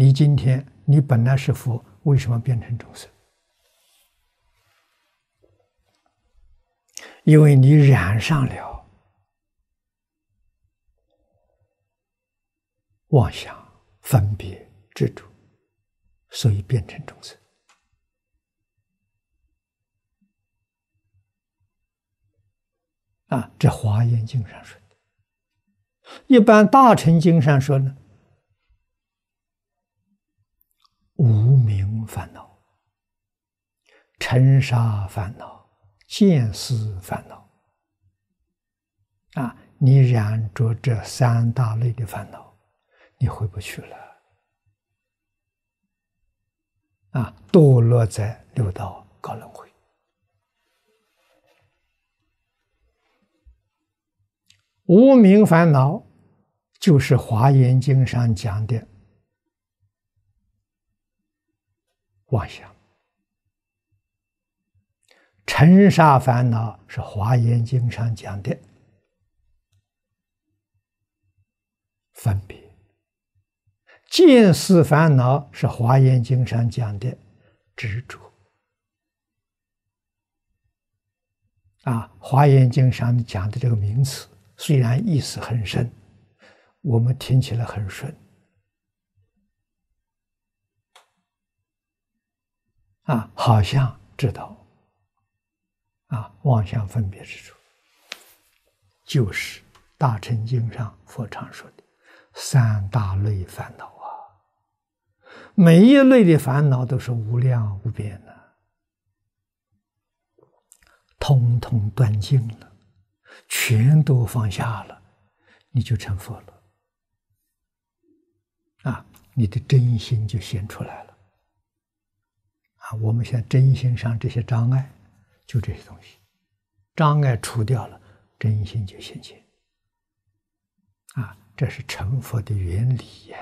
你今天，你本来是佛，为什么变成众生？因为你染上了妄想、分别、执着，所以变成众生。啊，这华严经上说的。一般大乘经上说呢。无名烦恼、尘沙烦恼、见思烦恼，啊，你染着这三大类的烦恼，你回不去了，啊，堕落在六道高轮回。无名烦恼就是《华严经》上讲的。妄想、尘沙烦恼是华严经上讲的分别；见思烦恼是华严经上讲的执着。啊，华严经上讲的这个名词，虽然意思很深，我们听起来很顺。啊，好像知道，啊，妄想分别之处，就是《大乘经》上佛常说的三大类烦恼啊。每一类的烦恼都是无量无边的，通通断尽了，全都放下了，你就成佛了。啊，你的真心就显出来了。我们现在真心上这些障碍，就这些东西，障碍除掉了，真心就现前。啊，这是成佛的原理呀！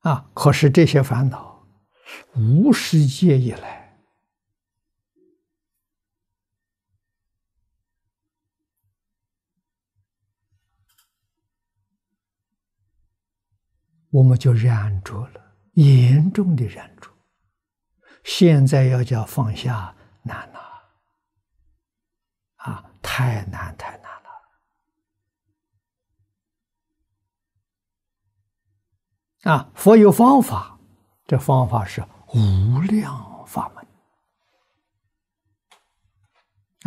啊，可是这些烦恼，无世界以来。我们就染着了，严重的染着。现在要叫放下难呐，啊，太难太难了。啊，佛有方法，这方法是无量法门。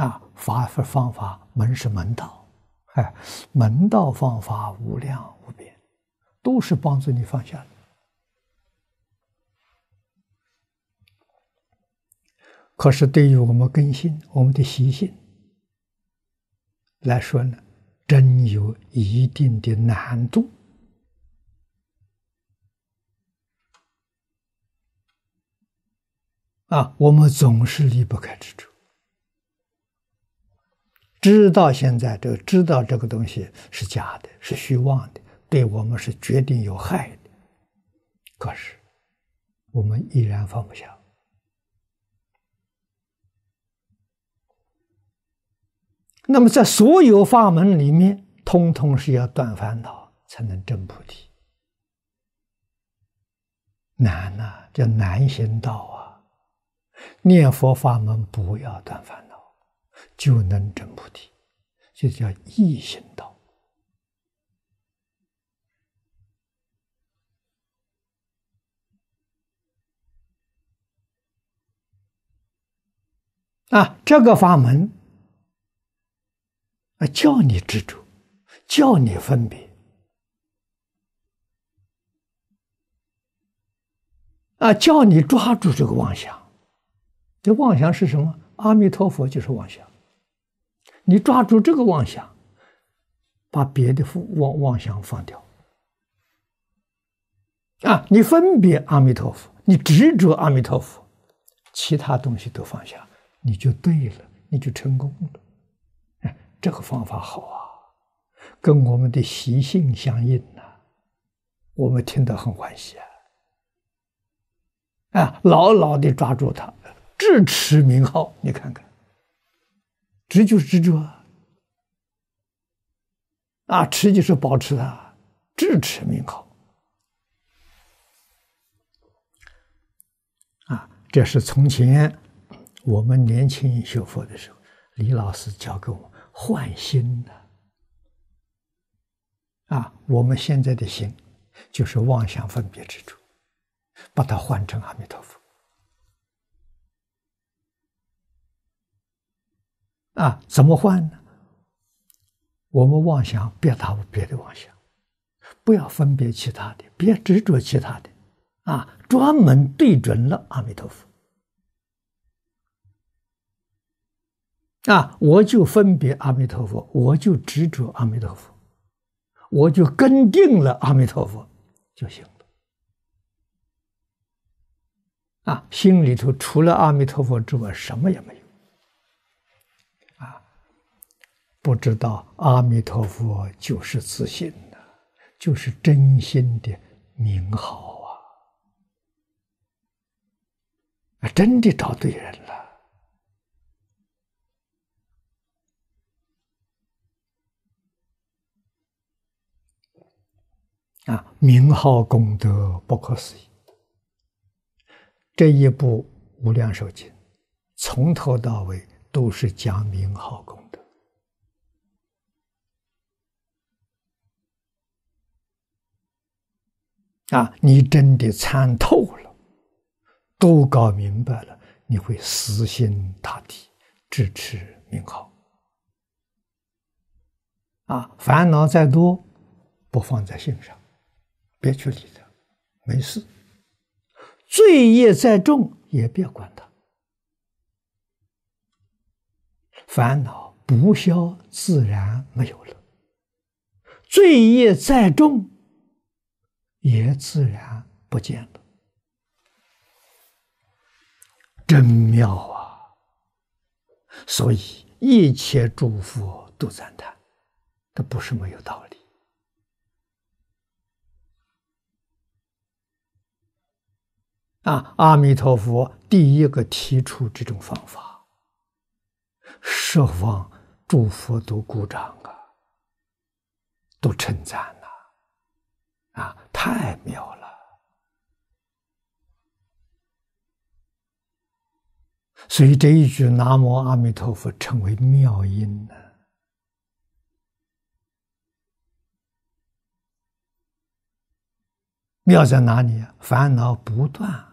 啊，法是方法，门是门道，哎，门道方法无量无边。都是帮助你放下。可是对于我们根性、我们的习性来说呢，真有一定的难度。啊，我们总是离不开执着，知道现在这个知道这个东西是假的，是虚妄的。对我们是绝对有害的，可是我们依然放不下。那么，在所有法门里面，通通是要断烦恼才能证菩提。难呐，叫难行道啊！念佛法门不要断烦恼，就能证菩提，这叫易行道。啊，这个法门啊，叫你执着，叫你分别，啊，叫你抓住这个妄想。这妄想是什么？阿弥陀佛就是妄想。你抓住这个妄想，把别的妄妄妄想放掉。啊，你分别阿弥陀佛，你执着阿弥陀佛，其他东西都放下。你就对了，你就成功了，哎，这个方法好啊，跟我们的习性相应呐，我们听得很欢喜啊，啊，牢牢的抓住它，志持名号，你看看，执就是执着，啊，持就是保持它，志持名号，啊，这是从前。我们年轻人学佛的时候，李老师教给我们换心的，啊，我们现在的心就是妄想分别执着，把它换成阿弥陀佛，啊，怎么换呢？我们妄想别打别的妄想，不要分别其他的，别执着其他的，啊，专门对准了阿弥陀佛。啊！我就分别阿弥陀佛，我就执着阿弥陀佛，我就跟定了阿弥陀佛就行了。啊，心里头除了阿弥陀佛之外，什么也没有。啊，不知道阿弥陀佛就是自信的，就是真心的名号啊！真的找对人了。啊，名号功德不可思议。这一部《无量寿经》，从头到尾都是讲名号功德。啊，你真的参透了，都搞明白了，你会死心塌地支持名号。啊，烦恼再多，不放在心上。别去理他，没事。罪业再重也别管他，烦恼不消自然没有了，罪业再重也自然不见了，真妙啊！所以一切诸佛都赞叹，这不是没有道理。啊！阿弥陀佛，第一个提出这种方法，十方诸佛都鼓掌啊，都称赞呐，啊，太妙了！所以这一句“南无阿弥陀佛”称为妙音呢。妙在哪里烦恼不断。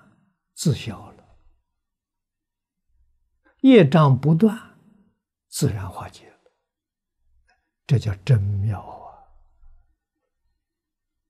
自消了，业障不断，自然化解了，这叫真妙啊！